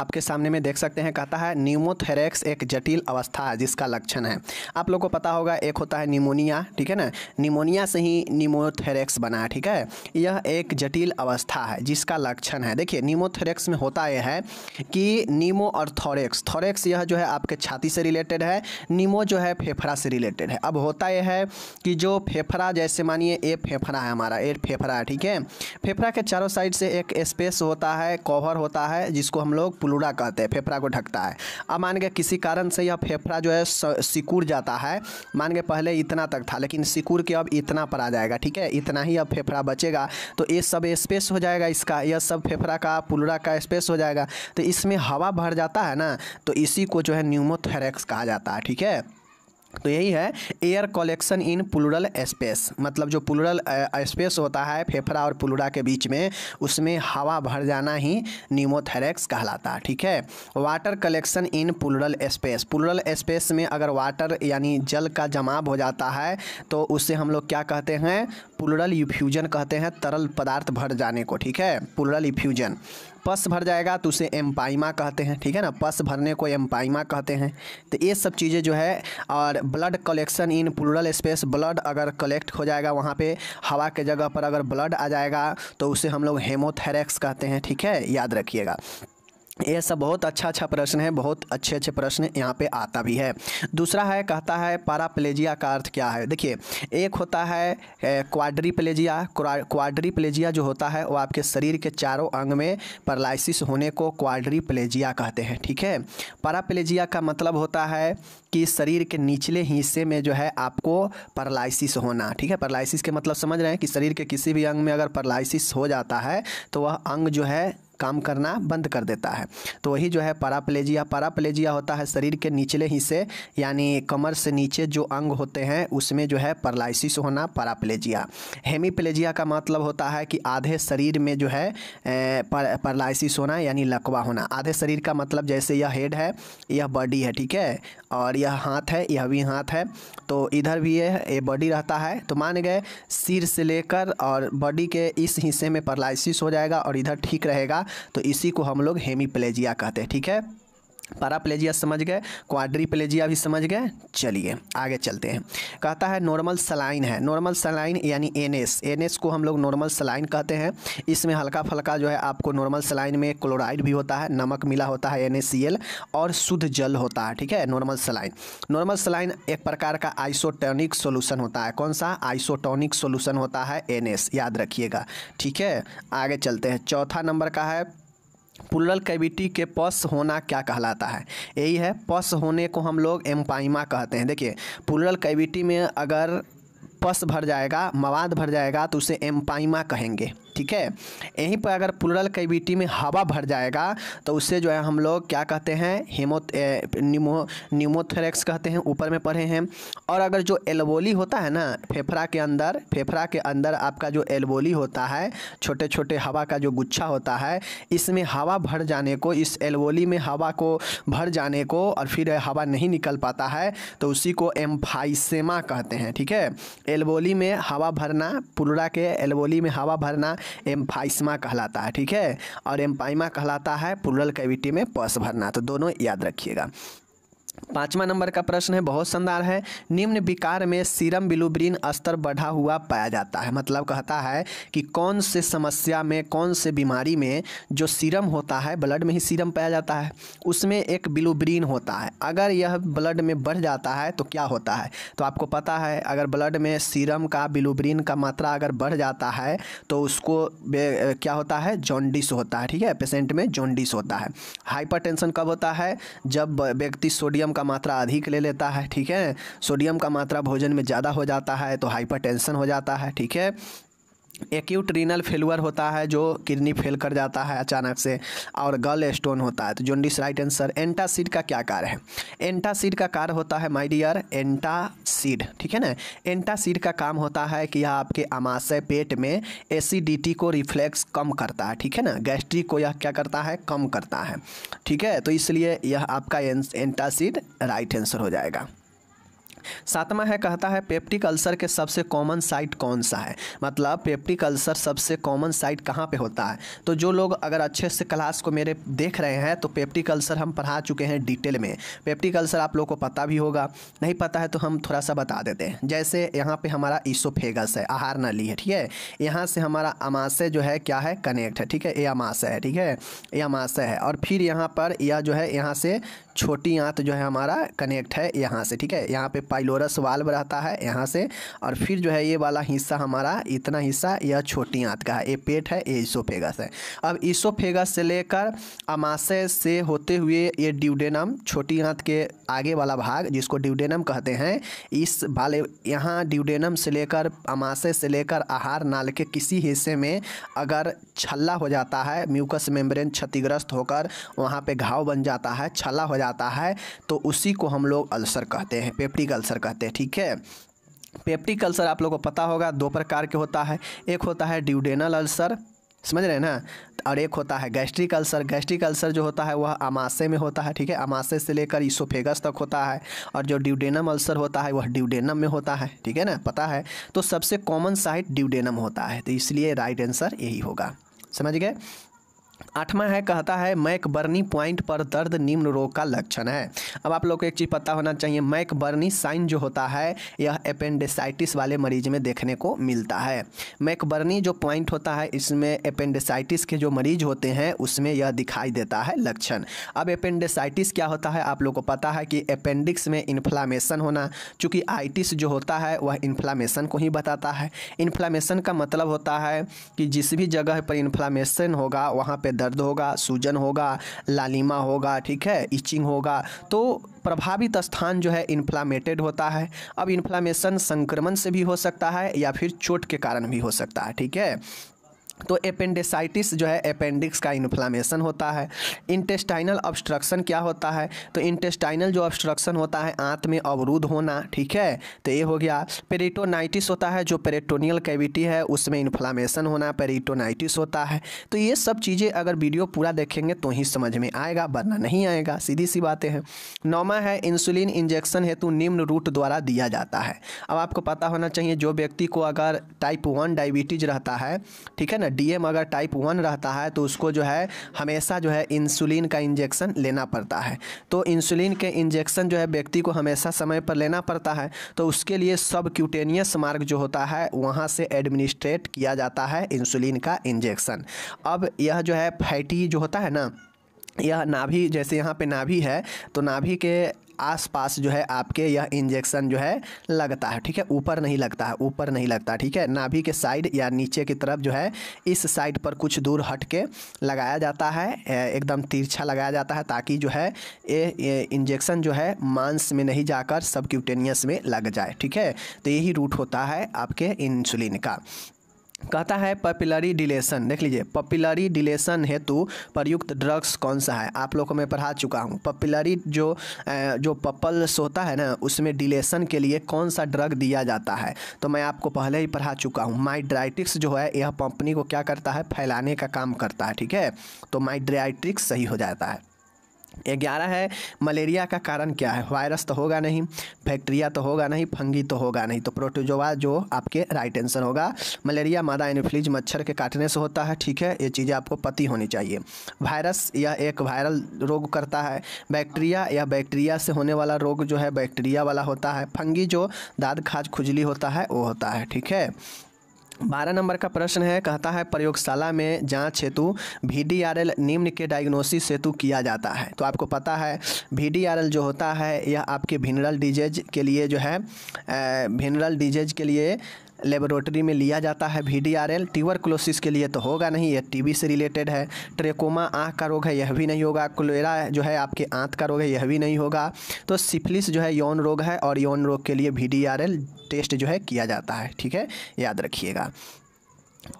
आपके सामने में देख सकते हैं कहता है न्यूमोथेरेक्स एक जटिल अवस्था है जिसका लक्षण है आप लोग को पता होगा एक होता है निमोनिया ठीक है ना निमोनिया से ही निमोथेरेक्स बना है ठीक है यह एक जटिल अवस्था है जिसका लक्षण है देखिए निमोथेरेक्स में होता यह है कि नीमो और थोरेक्स थोरेक्स यह जो है आपके छाती से रिलेटेड है नीमो जो है फेफड़ा से रिलेटेड है अब होता यह है कि जो फेफड़ा जैसे मानिए ए फेफड़ा है हमारा ए फेफड़ा ठीक है फेफड़ा के चारों साइड से एक स्पेस होता है कवर होता है जिसको हम लोग पुलुड़ा कहते हैं फेफड़ा को ढकता है अब मान गए किसी कारण से यह फेफड़ा जो है सिकुड़ जाता है मान गए पहले इतना तक था लेकिन सिकुड़ के अब इतना पर आ जाएगा ठीक है इतना ही अब फेफड़ा बचेगा तो ये सब स्पेस हो जाएगा इसका यह सब फेफड़ा का पुलुड़ा का स्पेस हो जाएगा तो इसमें हवा भर जाता है ना तो इसी को जो है न्यूमोथेरेक्स कहा जाता है ठीक है तो यही है air collection in pleural space मतलब जो पुलुरल स्पेस होता है फेफड़ा और पुलुरा के बीच में उसमें हवा भर जाना ही न्यूमोथेरेक्स कहलाता है ठीक है water collection in pleural space pleural space में अगर वाटर यानी जल का जमाव हो जाता है तो उससे हम लोग क्या कहते हैं पुलुरल इफ्यूजन कहते हैं तरल पदार्थ भर जाने को ठीक है पुलुरल इफ्यूजन पस भर जाएगा तो उसे एम्पाइमा कहते हैं ठीक है ना पस भरने को एम्पाइमा कहते हैं तो ये सब चीज़ें जो है और blood collection in pleural space blood अगर कलेक्ट हो जाएगा वहाँ पे हवा के जगह पर अगर ब्लड आ जाएगा तो उसे हम लोग हेमोथेरेक्स कहते हैं ठीक है याद रखिएगा ये सब बहुत अच्छा अच्छा प्रश्न है बहुत अच्छे अच्छे प्रश्न यहाँ पे आता भी है दूसरा है कहता है पाराप्लेजिया का अर्थ क्या है देखिए एक होता है क्वाड्रीप्लेजिया क्वाड्रीप्लेजिया जो होता है वो आपके शरीर के चारों अंग में पैरालिसिस होने को क्वाड्रीप्लेजिया कहते हैं ठीक है पाराप्लेजिया का मतलब होता है कि शरीर के निचले हिस्से में जो है आपको पैरालिसिस होना ठीक है पैरालिसिस के मतलब समझ रहे हैं कि शरीर के किसी भी अंग में अगर पैरालिसिस हो जाता है तो वह अंग जो है काम करना बंद कर देता है तो वही जो है पाराप्लेजिया पाराप्लेजिया होता है शरीर के निचले हिस्से यानी कमर से नीचे जो अंग होते हैं उसमें जो है पैरालिसिस होना पाराप्लेजिया हेमीप्लेजिया का मतलब होता है कि आधे शरीर में जो है पैरालिसिस होना यानी लकवा होना आधे शरीर का मतलब जैसे यह हेड है यह बॉडी है ठीक है और यह हाथ है यह भी हाथ है तो इधर भी यह ये बॉडी रहता है तो मान गए सिर से लेकर और बॉडी के इस हिस्से में पैरालिसिस हो जाएगा और इधर ठीक रहेगा तो इसी को हम लोग हेमीप्लेजिया कहते हैं ठीक है पाराप्लेजिया समझ गए क्वाड्रीप्लेजिया भी समझ गए चलिए आगे चलते हैं कहता है नॉर्मल सलाइन है नॉर्मल सलाइन यानी एनएस एनएस को हम लोग नॉर्मल सलाइन कहते हैं इसमें हल्का फलका जो है आपको नॉर्मल सलाइन में क्लोराइड भी होता है नमक मिला होता है एन और शुद्ध जल होता है ठीक है नॉर्मल सलाइन नॉर्मल सलाइन एक प्रकार का आइसोटोनिक सोल्यूशन होता है कौन सा आइसोटोनिक सोल्यूशन होता है एन याद रखिएगा ठीक है आगे चलते हैं चौथा नंबर का है पुलल कैविटी के पस होना क्या कहलाता है यही है पस होने को हम लोग एम्पाइमा कहते हैं देखिए पुलरल कैविटी में अगर पस भर जाएगा मवाद भर जाएगा तो उसे एम्पाइमा कहेंगे ठीक है यहीं पर अगर पुलरल कैविटी में हवा भर जाएगा तो उससे जो है हम लोग क्या कहते हैं हेमो न्यूमो न्यूमोथेरेक्स कहते हैं ऊपर में पढ़े हैं और अगर जो एल्बोली होता है ना फेफड़ा के अंदर फेफड़ा के अंदर आपका जो एल्बोली होता है छोटे छोटे हवा का जो गुच्छा होता है इसमें हवा भर जाने को इस एल्बोली में हवा को भर जाने को और फिर हवा नहीं निकल पाता है तो उसी को एम्फाइसेमा कहते हैं ठीक है एल्बोली में हवा भरना पुलरा के एल्बोली में हवा भरना एम्फाइसमा कहलाता है ठीक है और एम्पाइमा कहलाता है पुरल कैविटी में पस भरना तो दोनों याद रखिएगा पांचवा नंबर का प्रश्न है बहुत शानदार है निम्न विकार में सीरम बिलुब्रीन स्तर बढ़ा हुआ पाया जाता है मतलब कहता है कि कौन से समस्या में कौन से बीमारी में जो सीरम होता है ब्लड में ही सीरम पाया जाता है उसमें एक बिलुब्रीन होता है अगर यह ब्लड में बढ़ जाता है तो क्या होता है तो आपको पता है अगर ब्लड में सीरम का बिलुब्रीन का मात्रा अगर बढ़ जाता है तो उसको क्या होता है जॉन्डिस होता है ठीक है पेशेंट में जॉन्डिस होता है हाइपर कब होता है जब व्यक्ति सोडियम सोडियम का मात्रा अधिक ले लेता है ठीक है सोडियम का मात्रा भोजन में ज़्यादा हो जाता है तो हाइपरटेंशन हो जाता है ठीक है एक्यूट रीनल फेलुअर होता है जो किडनी फेल कर जाता है अचानक से और गल स्टोन होता है तो जोंडिस राइट आंसर एंटासिड का क्या कार्य है एंटासिड का कार्य होता है माय डियर एंटासिड ठीक है ना एंटासिड का काम होता है कि यह आपके अमाशय पेट में एसिडिटी को रिफ्लेक्स कम करता है ठीक है ना गैस्ट्रिक को यह क्या करता है कम करता है ठीक है तो इसलिए यह आपका एंटासिड राइट आंसर हो जाएगा सातवा है कहता है पेप्टिक अल्सर के सबसे कॉमन साइट कौन सा है मतलब पेप्टिक अल्सर सबसे कॉमन साइट कहाँ पे होता है तो जो लोग अगर अच्छे से क्लास को मेरे देख रहे हैं तो पेप्टिक अल्सर हम पढ़ा चुके हैं डिटेल में पेप्टिक अल्सर आप लोग को पता भी होगा नहीं पता है तो हम थोड़ा सा बता देते हैं जैसे यहाँ पर हमारा ईसोफेगस है आहार नली है ठीक है यहाँ से हमारा अमाशय जो है क्या है कनेक्ट है ठीक है ए अमाशय है ठीक है ए अमाशय है और फिर यहाँ पर यह जो है यहाँ से छोटी आंत जो है हमारा कनेक्ट है यहाँ से ठीक है यहाँ पे पाइलोरस वाल्व रहता है यहाँ से और फिर जो है ये वाला हिस्सा हमारा इतना हिस्सा यह छोटी आंत का है ये पेट है ये इसोफेगस है अब इसोफेगस से लेकर अमाशय से होते हुए ये ड्यूडेनम छोटी आंत के आगे वाला भाग जिसको ड्यूडेनम कहते हैं इस वाले यहाँ ड्यूडेनम से लेकर अमाशय से लेकर आहार नाल के किसी हिस्से में अगर छल्ला हो जाता है म्यूकस मेम्ब्रेन क्षतिग्रस्त होकर वहाँ पे घाव बन जाता है छल्ला हो जाता है तो उसी को हम लोग अल्सर कहते हैं पेप्टिक अल्सर कल्चर कहते हैं ठीक है पेप्टिक अल्सर आप लोगों को पता होगा दो प्रकार के होता है एक होता है ड्यूडेनल अल्सर समझ रहे हैं ना और एक होता है गैस्ट्रिक अल्सर गैस्ट्रिक अल्सर जो होता है वह अमाशे में होता है ठीक है अमाशे से लेकर इसोफेगस तक होता है और जो ड्यूडेनम अल्सर होता है वह ड्यूडेनम में होता है ठीक है ना पता है तो सबसे कॉमन साइट ड्यूडेनम होता है तो इसलिए राइट आंसर यही होगा समझ गए आठवां है कहता है मैक बर्नी पॉइंट पर दर्द निम्न रोग का लक्षण है अब आप लोग को एक चीज़ पता होना चाहिए मैक बर्नी साइन जो होता है यह अपेंडिसाइटिस वाले मरीज में देखने को मिलता है मैक बर्नी जो पॉइंट होता है इसमें अपेंडिसाइटिस के जो मरीज होते हैं उसमें यह दिखाई देता है लक्षण अब अपेंडिसाइटिस क्या होता है आप लोग को पता है कि अपेंडिक्स में इन्फ्लामेशन होना चूँकि आइटिस जो होता है वह इन्फ्लामेशन को ही बताता है इन्फ्लामेशन का मतलब होता है कि जिस भी जगह पर इन्फ्लामेशन होगा वहाँ पे दर्द होगा सूजन होगा लालिमा होगा ठीक है इचिंग होगा तो प्रभावित स्थान जो है इन्फ्लामेटेड होता है अब इन्फ्लामेशन संक्रमण से भी हो सकता है या फिर चोट के कारण भी हो सकता है ठीक है तो एपेंडिसाइटिस जो है अपेंडिक्स का इन्फ्लामेशन होता है इंटेस्टाइनल ऑब्स्ट्रक्शन क्या होता है तो इंटेस्टाइनल जो ऑब्स्ट्रक्शन होता है आंत में अवरुद्ध होना ठीक है तो ये हो गया पेरिटोनाइटिस होता है जो पेरिटोनियल कैविटी है उसमें इन्फ्लामेशन होना पेरिटोनाइटिस होता है तो ये सब चीज़ें अगर वीडियो पूरा देखेंगे तो ही समझ में आएगा वरना नहीं आएगा सीधी सी बातें हैं नौमा है इंसुलिन इंजेक्शन हेतु निम्न रूट द्वारा दिया जाता है अब आपको पता होना चाहिए जो व्यक्ति को अगर टाइप वन डायबिटीज रहता है ठीक है ना डीएम अगर टाइप वन रहता है तो उसको जो है हमेशा जो है इंसुलिन का इंजेक्शन लेना पड़ता है तो इंसुलिन के इंजेक्शन जो है व्यक्ति को हमेशा समय पर लेना पड़ता है तो उसके लिए सब क्यूटेनियस मार्ग जो होता है वहाँ से एडमिनिस्ट्रेट किया जाता है इंसुलिन का इंजेक्शन अब यह जो है फैटी जो होता है ना यह नाभि जैसे यहाँ पे नाभि है तो नाभि के आसपास जो है आपके यह इंजेक्शन जो है लगता है ठीक है ऊपर नहीं लगता है ऊपर नहीं लगता ठीक है नाभि के साइड या नीचे की तरफ जो है इस साइड पर कुछ दूर हट के लगाया जाता है एकदम तिरछा लगाया जाता है ताकि जो है ये इंजेक्शन जो है मांस में नहीं जाकर सब में लग जाए ठीक है तो यही रूट होता है आपके इंसुलिन का कहता है पपिलरी डिलेशन देख लीजिए पपिलरी डिलेशन हेतु प्रयुक्त ड्रग्स कौन सा है आप लोगों को मैं पढ़ा चुका हूँ पपिलरी जो जो पपल्स होता है ना उसमें डिलेशन के लिए कौन सा ड्रग दिया जाता है तो मैं आपको पहले ही पढ़ा चुका हूँ माइड्राइटिक्स जो है यह पंपनी को क्या करता है फैलाने का काम करता है ठीक है तो माइड्राइटिक्स सही हो जाता है ग्यारह है मलेरिया का कारण क्या है वायरस तो होगा नहीं बैक्टीरिया तो होगा नहीं फंगी तो होगा नहीं तो प्रोटोजोवा जो आपके राइट आंसर होगा मलेरिया मादा एनिफ्लिज मच्छर के काटने से होता है ठीक है ये चीज़ें आपको पति होनी चाहिए वायरस यह एक वायरल रोग करता है बैक्टीरिया या बैक्टीरिया से होने वाला रोग जो है बैक्टीरिया वाला होता है फंगी जो दाद खाज खुजली होता है वो होता है ठीक है बारह नंबर का प्रश्न है कहता है प्रयोगशाला में जांच हेतु वी निम्न के डायग्नोसिस हेतु किया जाता है तो आपको पता है वी जो होता है यह आपके भिनरल डिजेज के लिए जो है भिनरल डिजेज के लिए लेबोरेटरी में लिया जाता है V D R L tuberculosis के लिए तो होगा नहीं टी टीबी से रिलेटेड है ट्रेकोमा आँख का रोग है यह भी नहीं होगा क्लोरा जो है आपके आँत का रोग है यह भी नहीं होगा तो सिफिलिस जो है यौन रोग है और यौन रोग के लिए V D R L test जो है किया जाता है ठीक है याद रखिएगा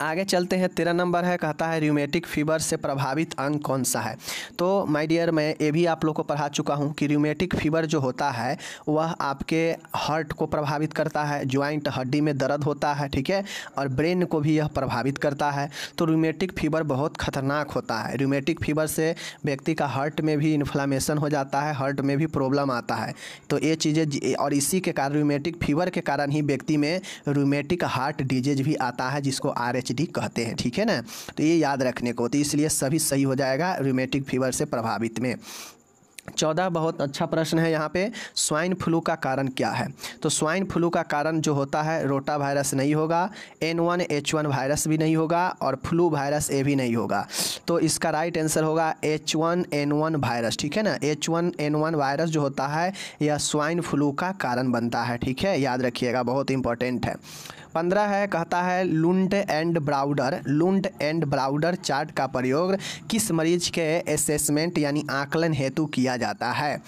आगे चलते हैं तेरह नंबर है कहता है र्यूमेटिक फीवर से प्रभावित अंग कौन सा है तो माय डियर मैं ये भी आप लोग को पढ़ा चुका हूँ कि र्यूमेटिक फीवर जो होता है वह आपके हार्ट को प्रभावित करता है ज्वाइंट हड्डी में दर्द होता है ठीक है और ब्रेन को भी यह प्रभावित करता है तो र्यूमेटिक फीवर बहुत खतरनाक होता है र्यूमेटिक फीवर से व्यक्ति का हार्ट में भी इन्फ्लामेशन हो जाता है हार्ट में भी प्रॉब्लम आता है तो ये चीज़ें और इसी के कारण र्यूमेटिक फीवर के कारण ही व्यक्ति में र्यूमेटिक हार्ट डिजीज भी आता है जिसको आर आर कहते हैं ठीक है ना तो ये याद रखने को तो इसलिए सभी सही हो जाएगा रूमेटिक फीवर से प्रभावित में चौदह बहुत अच्छा प्रश्न है यहाँ पे स्वाइन फ्लू का कारण क्या है तो स्वाइन फ्लू का कारण जो होता है रोटा वायरस नहीं होगा N one H one virus भी नहीं होगा और फ्लू वायरस ए भी नहीं होगा तो इसका राइट आंसर होगा H one N one virus ठीक है ना H one N one virus जो होता है यह स्वाइन फ्लू का कारण बनता है ठीक है याद रखिएगा बहुत इंपॉर्टेंट है पंद्रह है कहता है Lund and Browder Lund and Browder chart का प्रयोग किस मरीज के असेसमेंट यानी आकलन हेतु किया जाता है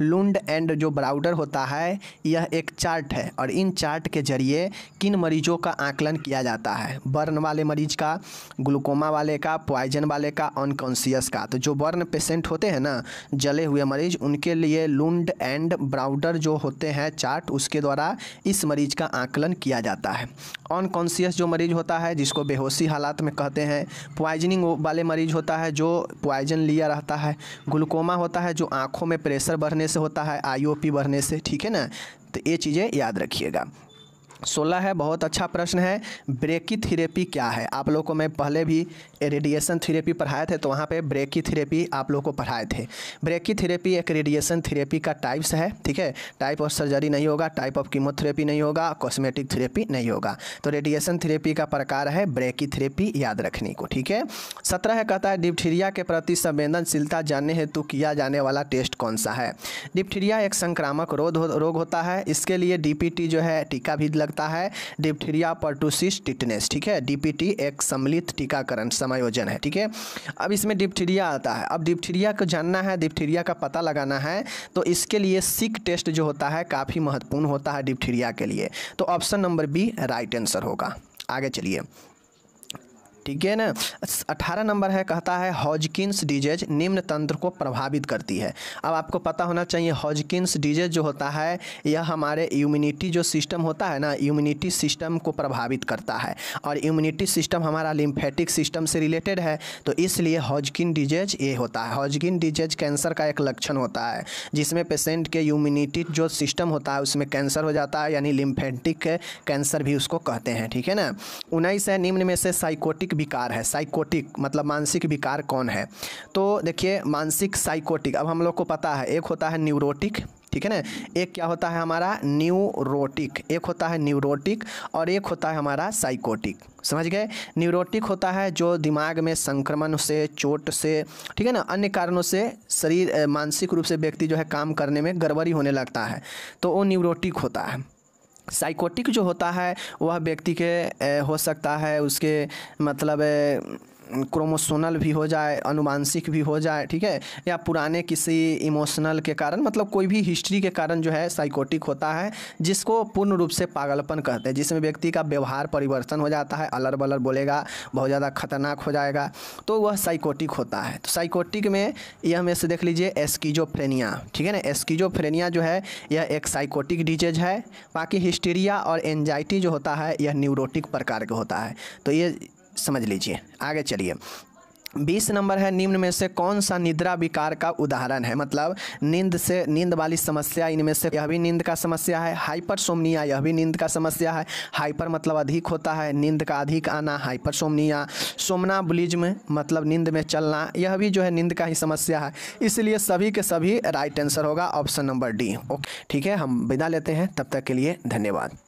लुंड एंड जो ब्राउडर होता है यह एक चार्ट है और इन चार्ट के जरिए किन मरीजों का आकलन किया जाता है बर्न वाले मरीज का ग्लूकोमा वाले का पॉइजन वाले का अनकॉन्सियस का तो जो बर्न पेशेंट होते हैं ना जले हुए मरीज उनके लिए लुंड एंड ब्राउडर जो होते हैं चार्ट उसके द्वारा इस मरीज का आकलन किया जाता है अनकॉन्सियस जो मरीज होता है जिसको बेहोशी हालात में कहते हैं पॉइजनिंग वाले मरीज होता है जो पॉइजन लिया रहता है ग्लूकोमा होता है जो आँखों में प्रेशर बढ़ने से होता है आईओपी बढ़ने से ठीक है ना तो ये चीज़ें याद रखिएगा सोलह है बहुत अच्छा प्रश्न है ब्रेकी थेरेपी क्या है आप लोग को मैं पहले भी रेडिएशन थेरेपी पढ़ाए थे तो वहाँ पे ब्रेकी थेरेपी आप लोग को पढ़ाए थे ब्रेकी थेरेपी एक रेडिएशन थेरेपी का टाइप्स है ठीक है टाइप ऑफ सर्जरी नहीं होगा टाइप ऑफ कीमोथेरेपी नहीं होगा कॉस्मेटिक थेरेपी नहीं होगा तो रेडिएशन थेरेपी का प्रकार है ब्रेकी थेरेपी याद रखने को ठीक है सत्रह है कहता है डिप्थीरिया के प्रति संवेदनशीलता जानने हेतु किया जाने वाला टेस्ट कौन सा है डिप्थीरिया एक संक्रामक रोग होता है इसके लिए डी जो है टीका भी लग लगता है डिप्थीरिया पर्टूसिस टिटनेस ठीक है डीपीटी एक सम्मिलित टीकाकरण समायोजन है ठीक है अब इसमें डिप्थीरिया आता है अब डिप्थीरिया को जानना है डिप्थीरिया का पता लगाना है तो इसके लिए सिक टेस्ट जो होता है काफ़ी महत्वपूर्ण होता है डिप्थीरिया के लिए तो option number B right answer होगा आगे चलिए ठीक है ना अठारह नंबर है कहता है हॉजकिंस डिजेज निम्न तंत्र को प्रभावित करती है अब आपको पता होना चाहिए हॉजकिंस डिजेज जो होता है यह हमारे इम्यूनिटी जो सिस्टम होता है ना इम्यूनिटी सिस्टम को प्रभावित करता है और इम्यूनिटी सिस्टम हमारा लिम्फेटिक सिस्टम से रिलेटेड है तो इसलिए हॉजकिन डिजेज ये होता है हॉजकिन डिजेज कैंसर का एक लक्षण होता है जिसमें पेशेंट के इम्यूनिटी जो सिस्टम होता है उसमें कैंसर हो जाता है यानी लिम्फेटिक कैंसर भी उसको कहते हैं ठीक है ना उन्नीस है निम्न में से साइकोटिक मानसिक विकार है साइकोटिक मतलब मानसिक विकार कौन है तो देखिए मानसिक साइकोटिक अब हम लोग को पता है एक होता है न्यूरोटिक ठीक है ना एक क्या होता है हमारा न्यूरोटिक एक होता है न्यूरोटिक और एक होता है हमारा साइकोटिक समझ गए न्यूरोटिक होता है जो दिमाग में संक्रमण से चोट से ठीक है ना अन्य कारणों से शरीर मानसिक रूप से व्यक्ति जो है काम करने में गड़बड़ी होने लगता है तो वो न्यूरोटिक होता है साइकोटिक जो होता है वह व्यक्ति के हो सकता है उसके मतलब क्रोमोसोनल भी हो जाए अनुवांशिक भी हो जाए ठीक है या पुराने किसी इमोशनल के कारण मतलब कोई भी हिस्ट्री के कारण जो है साइकोटिक होता है जिसको पूर्ण रूप से पागलपन कहते हैं जिसमें व्यक्ति का व्यवहार परिवर्तन हो जाता है अलर बलर बोलेगा बहुत ज़्यादा खतरनाक हो जाएगा तो वह साइकोटिक होता है तो साइकोटिक में यह में से देख लीजिए एस्कीजोफ्रेनिया ठीक है ना एस्किजोफ्रेनिया जो है यह एक साइकोटिक डिजीज है बाकी हिस्टीरिया और एनजाइटी जो होता है यह न्यूरोटिक प्रकार का होता है तो ये समझ लीजिए आगे चलिए बीस नंबर है निम्न में से कौन सा निद्रा विकार का उदाहरण है मतलब नींद से नींद वाली समस्या इनमें से यह भी नींद का समस्या है हाइपर सोमनिया यह भी नींद का समस्या है हाइपर मतलब अधिक होता है नींद का अधिक आना हाइपर सोमनिया सोमना बुलिज्म मतलब नींद में चलना यह भी जो है नींद का ही समस्या है इसलिए सभी के सभी राइट आंसर होगा ऑप्शन नंबर डी ओके ठीक है हम विदा लेते हैं तब तक के लिए धन्यवाद